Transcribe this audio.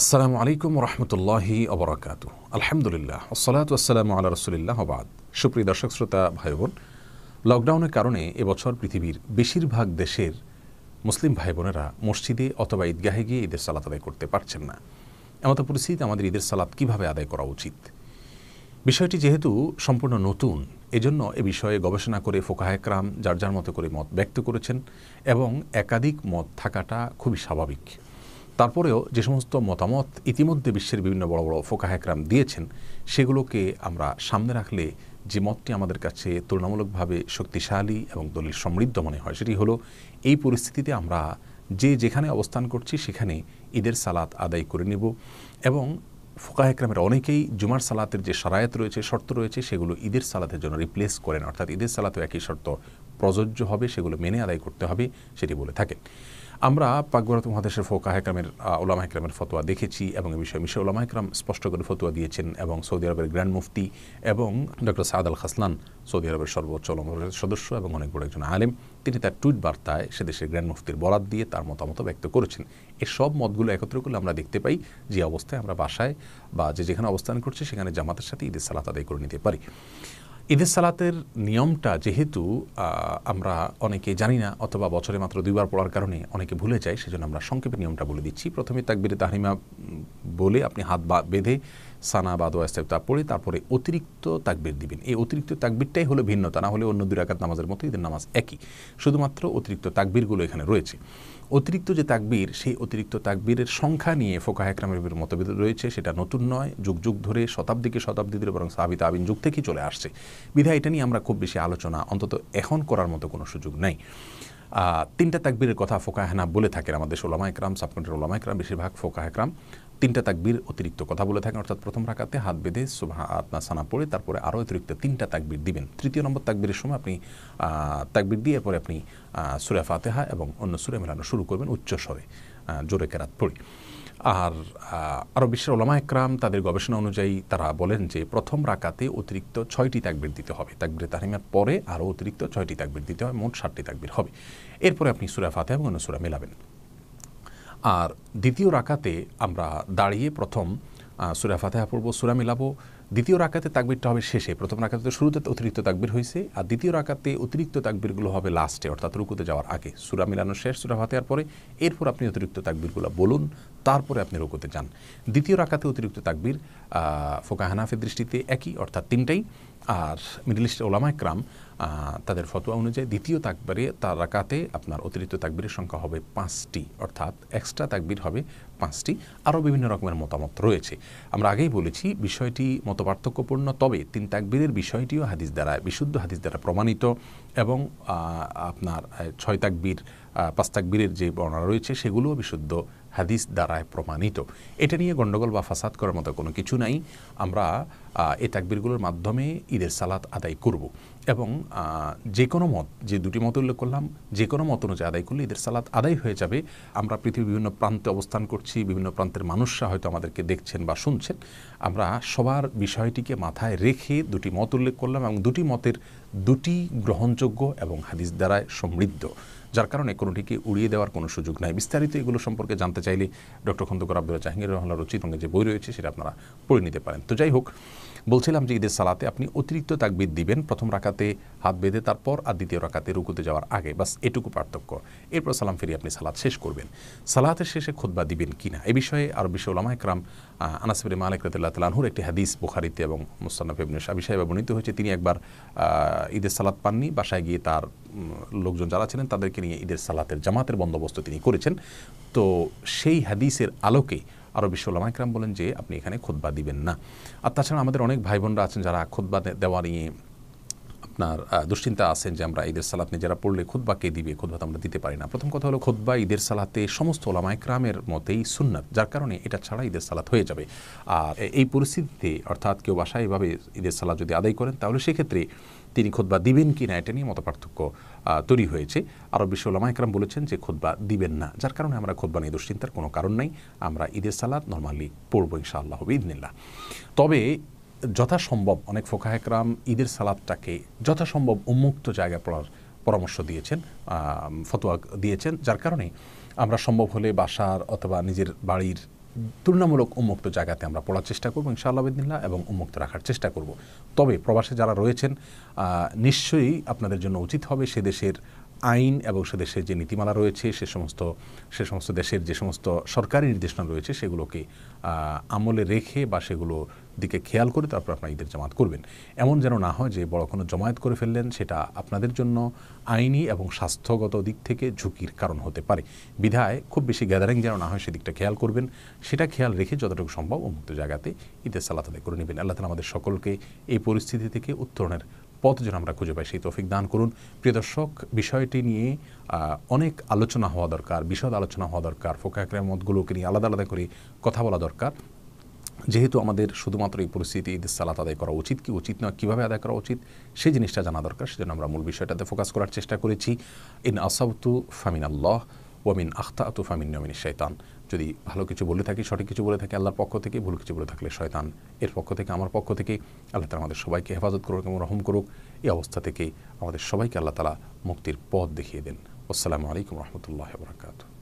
আসসালামু আলাইকুম রহমতুল্লাহি অবরাকাত আলহামদুলিল্লাহ আসসালাত আসসালামু আল্লাহ রসুলিল্লাহ আবাদ সুপ্রিয় দর্শক শ্রোতা ভাই বোন লকডাউনের কারণে এবছর পৃথিবীর বেশিরভাগ দেশের মুসলিম ভাই বোনেরা মসজিদে অথবা ঈদগাহে গিয়ে ঈদের সালাত আদায় করতে পারছেন না এমতো পরিস্থিতিতে আমাদের ঈদের সালাত কিভাবে আদায় করা উচিত বিষয়টি যেহেতু সম্পূর্ণ নতুন এজন্য এ বিষয়ে গবেষণা করে ফোকাহেকরাম যার যার মতো করে মত ব্যক্ত করেছেন এবং একাধিক মত থাকাটা খুবই স্বাভাবিক তারপরেও যে সমস্ত মতামত ইতিমধ্যে বিশ্বের বিভিন্ন বড় বড় ফোকাহেকরাম দিয়েছেন সেগুলোকে আমরা সামনে রাখলে যে মতটি আমাদের কাছে তুলনামূলকভাবে শক্তিশালী এবং দলিল সমৃদ্ধ মনে হয় সেটি হলো এই পরিস্থিতিতে আমরা যে যেখানে অবস্থান করছি সেখানে ঈদের সালাত আদায় করে নেব এবং ফোকাহ একরামের অনেকেই জুমার সালাতের যে সরায়ত রয়েছে শর্ত রয়েছে সেগুলো ঈদের সালাতের জন্য রিপ্লেস করেন অর্থাৎ ঈদের সালাতেও একই শর্ত প্রযোজ্য হবে সেগুলো মেনে আদায় করতে হবে সেটি বলে থাকেন আমরা পাকবরাত মহাদেশের ফোকা হেকরামের ওলামা হেকরামের ফতোয়া দেখেছি এবং এ বিষয়ে মিশে ওলামা হেকরাম স্পষ্ট করে ফতোয়া দিয়েছেন এবং সৌদি আরবের গ্র্যান্ড মুফতি এবং ডক্টর সাদ আল খাসলান সৌদি আরবের সর্বোচ্চ অলমের সদস্য এবং অনেক বড় একজন আলেম তিনি তার টুইট বার্তায় সে দেশের গ্র্যান্ড মুফতির বরাত দিয়ে তার মতামত ব্যক্ত করেছেন এসব সব মতগুলো একত্র করলে আমরা দেখতে পাই যে অবস্থায় আমরা বাসায় বা যে যেখানে অবস্থান করছি সেখানে জামাতের সাথে ঈদের সালাত আদায় করে নিতে পারি ঈদের সালাতের নিয়মটা যেহেতু আমরা অনেকে জানি না অথবা বছরে মাত্র দুইবার পড়ার কারণে অনেকে ভুলে যায় সেজন্য আমরা সংক্ষেপে নিয়মটা বলে দিচ্ছি প্রথমে তাকবিরে তাহিমা বলে আপনি হাত বা বেঁধে সানা বা দোয়া ইস্তেফতা পড়ে তারপরে অতিরিক্ত তাকবির দিবেন এই অতিরিক্ত তাকবিরটাই হলো ভিন্নতা না হলে অন্য দুই রাকাত নামাজের মতো ঈদের নামাজ একই শুধুমাত্র অতিরিক্ত তাকবিরগুলো এখানে রয়েছে অতিরিক্ত যে তাকবীর সেই অতিরিক্ত তাকবীরের সংখ্যা নিয়ে ফোকা একরামের মতভেদ রয়েছে সেটা নতুন নয় যুগ যুগ ধরে শতাব্দীকে শতাব্দী ধরে বরং সাহাবিত আবিন যুগ থেকেই চলে আসছে বিধায় এটা নিয়ে আমরা খুব বেশি আলোচনা অন্তত এখন করার মতো কোনো সুযোগ নাই তিনটা তাকবীরের কথা ফোকাহানা বলে থাকেন আমাদের ওলামা একরাম সাবকন্টের ওলামা একরাম বেশিরভাগ ফোকাহ একরাম তিনটা তাকবীর অতিরিক্ত কথা বলে থাকেন অর্থাৎ প্রথম রাকাতে হাত বেঁধে আপনার সানা পড়ে তারপরে আরও অতিরিক্ত তিনটা তাকবীর দিবেন তৃতীয় নম্বর তাকবীরের সময় আপনি তাকবীর দিয়ে এরপরে আপনি সুরে ফাতেহা এবং অন্য সুরে মেলানো শুরু করবেন উচ্চ স্বরে জোরে কেরাত পড়ে আর আরও বিশ্বের ওলামা একরাম তাদের গবেষণা অনুযায়ী তারা বলেন যে প্রথম রাকাতে অতিরিক্ত ছয়টি তাকবির দিতে হবে তাকবির তাহিমার পরে আরও অতিরিক্ত ছয়টি তাকবির দিতে হবে মোট ষাটটি তাকবির হবে এরপরে আপনি সুরা ফাতে এবং অন্য সুরা মেলাবেন আর দ্বিতীয় রাকাতে আমরা দাঁড়িয়ে প্রথম সুরা ফাতেহা পড়ব সুরা মিলাবো দ্বিতীয় রাকাতে তাকবিরটা হবে শেষে প্রথম রাকাতে শুরুতে অতিরিক্ত তাকবির হয়েছে আর দ্বিতীয় রাকাতে অতিরিক্ত তাকবিরগুলো হবে লাস্টে অর্থাৎ রুকুতে যাওয়ার আগে সুরা মিলানো শেষ সুরা ফাতেহার পরে এরপর আপনি অতিরিক্ত তাকবিরগুলো বলুন তারপরে আপনি রুকুতে যান দ্বিতীয় রাকাতে অতিরিক্ত তাকবির ফোকা হানাফের দৃষ্টিতে একই অর্থাৎ তিনটাই আর মিডল ইস্ট ওলামায় ক্রাম তাদের ফতোয়া অনুযায়ী দ্বিতীয় তাকবিরে তার রাকাতে আপনার অতিরিক্ত তাকবিরের সংখ্যা হবে পাঁচটি অর্থাৎ এক্সট্রা তাকবির হবে পাঁচটি আরও বিভিন্ন রকমের মতামত রয়েছে আমরা আগেই বলেছি বিষয়টি মতপার্থক্যপূর্ণ তবে তিন তাকবিরের বিষয়টিও হাদিস দ্বারা বিশুদ্ধ হাদিস দ্বারা প্রমাণিত এবং আপনার ছয় তাকবীর পাঁচ তাকবীরের যে বর্ণনা রয়েছে সেগুলোও বিশুদ্ধ হাদিস দ্বারায় প্রমাণিত এটা নিয়ে গণ্ডগোল বা ফাসাদ করার মতো কোনো কিছু নাই আমরা এই তাকবীরগুলোর মাধ্যমে ঈদের সালাত আদায় করব এবং যে কোনো মত যে দুটি মত উল্লেখ করলাম যে কোনো মত অনুযায়ী আদায় করলে ঈদের সালাত আদায় হয়ে যাবে আমরা পৃথিবীর বিভিন্ন প্রান্তে অবস্থান করছি বিভিন্ন প্রান্তের মানুষরা হয়তো আমাদেরকে দেখছেন বা শুনছেন আমরা সবার বিষয়টিকে মাথায় রেখে দুটি মত উল্লেখ করলাম এবং দুটি মতের দুটি গ্রহণযোগ্য এবং হাদিস দ্বারায় সমৃদ্ধ যার কারণে কোনোটিকে উড়িয়ে দেওয়ার কোনো সুযোগ নাই বিস্তারিত এগুলো সম্পর্কে জানতে চাইলে ডক্টর খন্দকর আব্দুল্লাহ জাহাঙ্গীর রহমান রচিত যে বই রয়েছে সেটা আপনারা পড়ে নিতে পারেন তো যাই হোক বলছিলাম যে ঈদের সালাতে আপনি অতিরিক্ত তাকবিদ দিবেন প্রথম রাখাতে হাত বেঁধে তারপর আর দ্বিতীয় রাখাতে রুকুতে যাওয়ার আগে বাস এটুকু পার্থক্য এরপর সালাম ফিরিয়ে আপনি সালাত শেষ করবেন সালাতের শেষে খোদবা দিবেন কি না এ বিষয়ে আর বিশ্ব ওলামা একরাম আনাসিবরি মালিক রতুল্লাহ তালাহুর একটি হাদিস বুখারিতে এবং মুস্তান্নাফ ইবনে আবি সাহেব বর্ণিত হয়েছে তিনি একবার ঈদের সালাত পাননি বাসায় গিয়ে তার লোকজন যারা ছিলেন তাদেরকে নিয়ে ঈদের সালাতের জামাতের বন্দোবস্ত তিনি করেছেন তো সেই হাদিসের আলোকে আরও বিশ্ব বিশ্বলামাইকরাম বলেন যে আপনি এখানে খোদবা দিবেন না আর তাছাড়া আমাদের অনেক ভাই বোনরা আছেন যারা খোদবা দেওয়া নিয়ে আপনার দুশ্চিন্তা আছেন যে আমরা ঈদের সালাত নিজেরা পড়লে খুদ্বা কে দিবে খুদ্বা আমরা দিতে পারি না প্রথম কথা হলো খুদ্বা ঈদের সালাতে সমস্ত ওলামা একরামের মতেই সুন্নাত যার কারণে এটা ছাড়া ঈদের সালাত হয়ে যাবে আর এই পরিস্থিতিতে অর্থাৎ কেউ বাসায় এভাবে ঈদের সালাত যদি আদায় করেন তাহলে সেক্ষেত্রে তিনি খোদবা দিবেন কি না এটা নিয়ে মতপার্থক্য তৈরি হয়েছে আরব বিশ্ব একরাম বলেছেন যে খোদবা দিবেন না যার কারণে আমরা খোদবা নিয়ে দুশ্চিন্তার কোনো কারণ নাই আমরা ঈদের সালাদ নর্মালি পড়বো ইনশাআল্লাহ ইদিনিল্লা তবে যথাসম্ভব অনেক একরাম ঈদের সালাদটাকে যথাসম্ভব উন্মুক্ত জায়গায় পড়ার পরামর্শ দিয়েছেন ফতোয়া দিয়েছেন যার কারণে আমরা সম্ভব হলে বাসার অথবা নিজের বাড়ির তুলনামূলক উন্মুক্ত জায়গাতে আমরা পড়ার চেষ্টা করবো ইনশাআল্লাহ এবং উন্মুক্ত রাখার চেষ্টা করব তবে প্রবাসে যারা রয়েছেন নিশ্চয়ই আপনাদের জন্য উচিত হবে সে দেশের আইন এবং সে দেশের যে নীতিমালা রয়েছে সে সমস্ত সে সমস্ত দেশের যে সমস্ত সরকারি নির্দেশনা রয়েছে সেগুলোকে আমলে রেখে বা সেগুলো দিকে খেয়াল করে তারপর আপনারা ঈদের জামাত করবেন এমন যেন না হয় যে বড় কোনো জমায়েত করে ফেললেন সেটা আপনাদের জন্য আইনি এবং স্বাস্থ্যগত দিক থেকে ঝুঁকির কারণ হতে পারে বিধায় খুব বেশি গ্যাদারিং যেন না হয় সেদিকটা খেয়াল করবেন সেটা খেয়াল রেখে যতটুকু সম্ভব উন্মুক্ত জায়গাতে ঈদের সালাত করে নেবেন আল্লাহ তালা আমাদের সকলকে এই পরিস্থিতি থেকে উত্তরণের পথ যেন আমরা খুঁজে পাই সেই তৌফিক দান করুন প্রিয় দর্শক বিষয়টি নিয়ে অনেক আলোচনা হওয়া দরকার বিশদ আলোচনা হওয়া দরকার ফোকা মতগুলোকে নিয়ে আলাদা আলাদা করে কথা বলা দরকার যেহেতু আমাদের শুধুমাত্র এই পরিস্থিতি ঈদের সালাত আদায় করা উচিত কি উচিত নয় কীভাবে আদায় করা উচিত সেই জিনিসটা জানা দরকার সেজন্য আমরা মূল বিষয়টাতে ফোকাস করার চেষ্টা করেছি ইন আসাবতু ফামিন আল্লাহ ওয়ামিন আখতা আতু ফামিন নমিন শৈতান যদি ভালো কিছু বলে থাকি সঠিক কিছু বলে থাকি আল্লাহর পক্ষ থেকে ভুল কিছু বলে থাকলে শয়তান এর পক্ষ থেকে আমার পক্ষ থেকে আল্লাহ তালা আমাদের সবাইকে হেফাজত করুক এবং রহম করুক এই অবস্থা থেকে আমাদের সবাইকে আল্লাহ তালা মুক্তির পথ দেখিয়ে দেন আসসালামু আলাইকুম রহমতুল্লাহ বরাকাতু